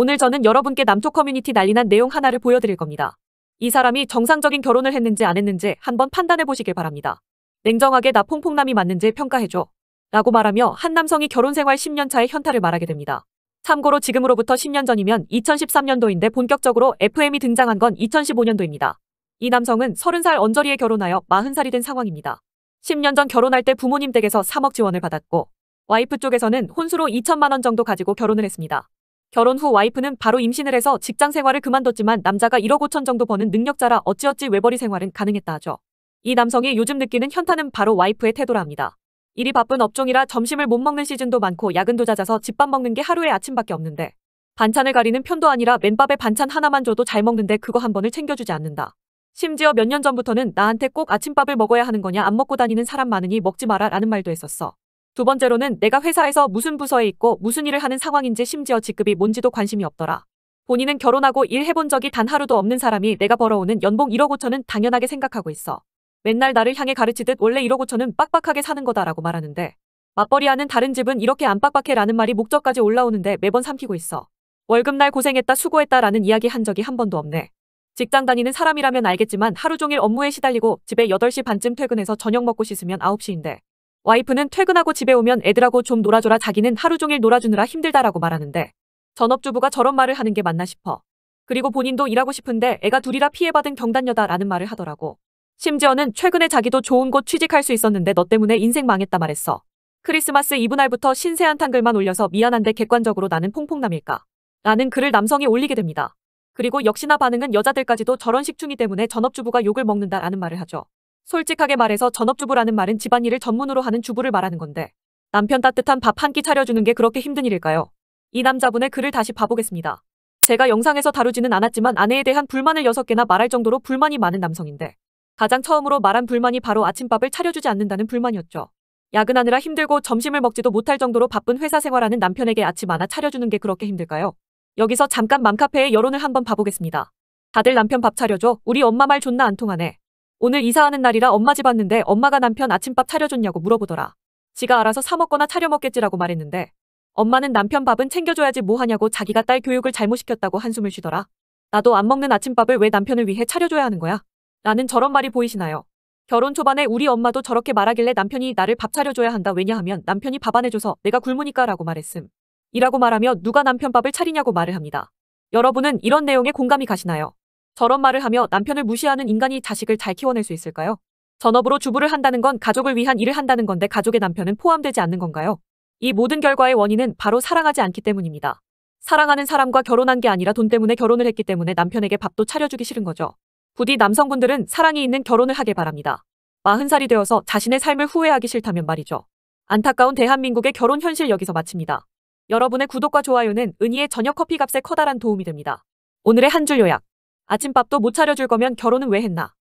오늘 저는 여러분께 남쪽 커뮤니티 난리난 내용 하나를 보여드릴 겁니다. 이 사람이 정상적인 결혼을 했는지 안 했는지 한번 판단해 보시길 바랍니다. 냉정하게 나 퐁퐁남이 맞는지 평가해줘. 라고 말하며 한 남성이 결혼 생활 10년 차의 현타를 말하게 됩니다. 참고로 지금으로부터 10년 전이면 2013년도인데 본격적으로 FM이 등장한 건 2015년도입니다. 이 남성은 30살 언저리에 결혼하여 40살이 된 상황입니다. 10년 전 결혼할 때 부모님 댁에서 3억 지원을 받았고 와이프 쪽에서는 혼수로 2천만 원 정도 가지고 결혼을 했습니다. 결혼 후 와이프는 바로 임신을 해서 직장 생활을 그만뒀지만 남자가 1억 5천 정도 버는 능력자라 어찌어찌 외벌이 생활은 가능했다 하죠. 이 남성이 요즘 느끼는 현타는 바로 와이프의 태도라 합니다. 일이 바쁜 업종이라 점심을 못 먹는 시즌도 많고 야근도 잦아서 집밥 먹는 게 하루에 아침밖에 없는데 반찬을 가리는 편도 아니라 맨밥에 반찬 하나만 줘도 잘 먹는데 그거 한 번을 챙겨주지 않는다. 심지어 몇 년 전부터는 나한테 꼭 아침밥을 먹어야 하는 거냐 안 먹고 다니는 사람 많으니 먹지 마라 라는 말도 했었어. 두 번째로는 내가 회사에서 무슨 부서에 있고 무슨 일을 하는 상황인지 심지어 직급이 뭔지도 관심이 없더라. 본인은 결혼하고 일해본 적이 단 하루도 없는 사람이 내가 벌어오는 연봉 1억 5천은 당연하게 생각하고 있어. 맨날 나를 향해 가르치듯 원래 1억 5천은 빡빡하게 사는 거다라고 말하는데 맞벌이하는 다른 집은 이렇게 안 빡빡해라는 말이 목적까지 올라오는데 매번 삼키고 있어. 월급날 고생했다 수고했다라는 이야기 한 적이 한 번도 없네. 직장 다니는 사람이라면 알겠지만 하루 종일 업무에 시달리고 집에 8시 반쯤 퇴근해서 저녁 먹고 씻으면 9시인데 와이프는 퇴근하고 집에 오면 애들하고 좀 놀아줘라 자기는 하루 종일 놀아주느라 힘들다라고 말하는데 전업주부가 저런 말을 하는 게 맞나 싶어. 그리고 본인도 일하고 싶은데 애가 둘이라 피해받은 경단녀다라는 말을 하더라고. 심지어는 최근에 자기도 좋은 곳 취직할 수 있었는데 너 때문에 인생 망했다 말했어. 크리스마스 이브날부터 신세 한탄글만 올려서 미안한데 객관적으로 나는 퐁퐁남일까. 라는 글을 남성이 올리게 됩니다. 그리고 역시나 반응은 여자들까지도 저런 식충이 때문에 전업주부가 욕을 먹는다라는 말을 하죠. 솔직하게 말해서 전업주부라는 말은 집안일을 전문으로 하는 주부를 말하는 건데 남편 따뜻한 밥 한 끼 차려주는 게 그렇게 힘든 일일까요? 이 남자분의 글을 다시 봐보겠습니다. 제가 영상에서 다루지는 않았지만 아내에 대한 불만을 6개나 말할 정도로 불만이 많은 남성인데 가장 처음으로 말한 불만이 바로 아침밥을 차려주지 않는다는 불만이었죠. 야근하느라 힘들고 점심을 먹지도 못할 정도로 바쁜 회사 생활하는 남편에게 아침 하나 차려주는 게 그렇게 힘들까요? 여기서 잠깐 맘카페의 여론을 한번 봐보겠습니다. 다들 남편 밥 차려줘. 우리 엄마 말 존나 안 통하네. 오늘 이사하는 날이라 엄마 집 왔는데 엄마가 남편 아침밥 차려줬냐고 물어보더라. 지가 알아서 사 먹거나 차려 먹겠지라고 말했는데 엄마는 남편 밥은 챙겨줘야지 뭐 하냐고 자기가 딸 교육을 잘못 시켰다고 한숨을 쉬더라. 나도 안 먹는 아침밥을 왜 남편을 위해 차려줘야 하는 거야? 나는 저런 말이 보이시나요? 결혼 초반에 우리 엄마도 저렇게 말하길래 남편이 나를 밥 차려줘야 한다 왜냐하면 남편이 밥 안 해줘서 내가 굶으니까 라고 말했음. 이라고 말하며 누가 남편 밥을 차리냐고 말을 합니다. 여러분은 이런 내용에 공감이 가시나요? 저런 말을 하며 남편을 무시하는 인간이 자식을 잘 키워낼 수 있을까요? 전업으로 주부를 한다는 건 가족을 위한 일을 한다는 건데 가족의 남편은 포함되지 않는 건가요? 이 모든 결과의 원인은 바로 사랑하지 않기 때문입니다. 사랑하는 사람과 결혼한 게 아니라 돈 때문에 결혼을 했기 때문에 남편에게 밥도 차려주기 싫은 거죠. 부디 남성분들은 사랑이 있는 결혼을 하길 바랍니다. 40살이 되어서 자신의 삶을 후회하기 싫다면 말이죠. 안타까운 대한민국의 결혼 현실 여기서 마칩니다. 여러분의 구독과 좋아요는 은희의 저녁 커피값에 커다란 도움이 됩니다. 오늘의 한 줄 요약 아침밥도 못 차려줄 거면 결혼은 왜 했나.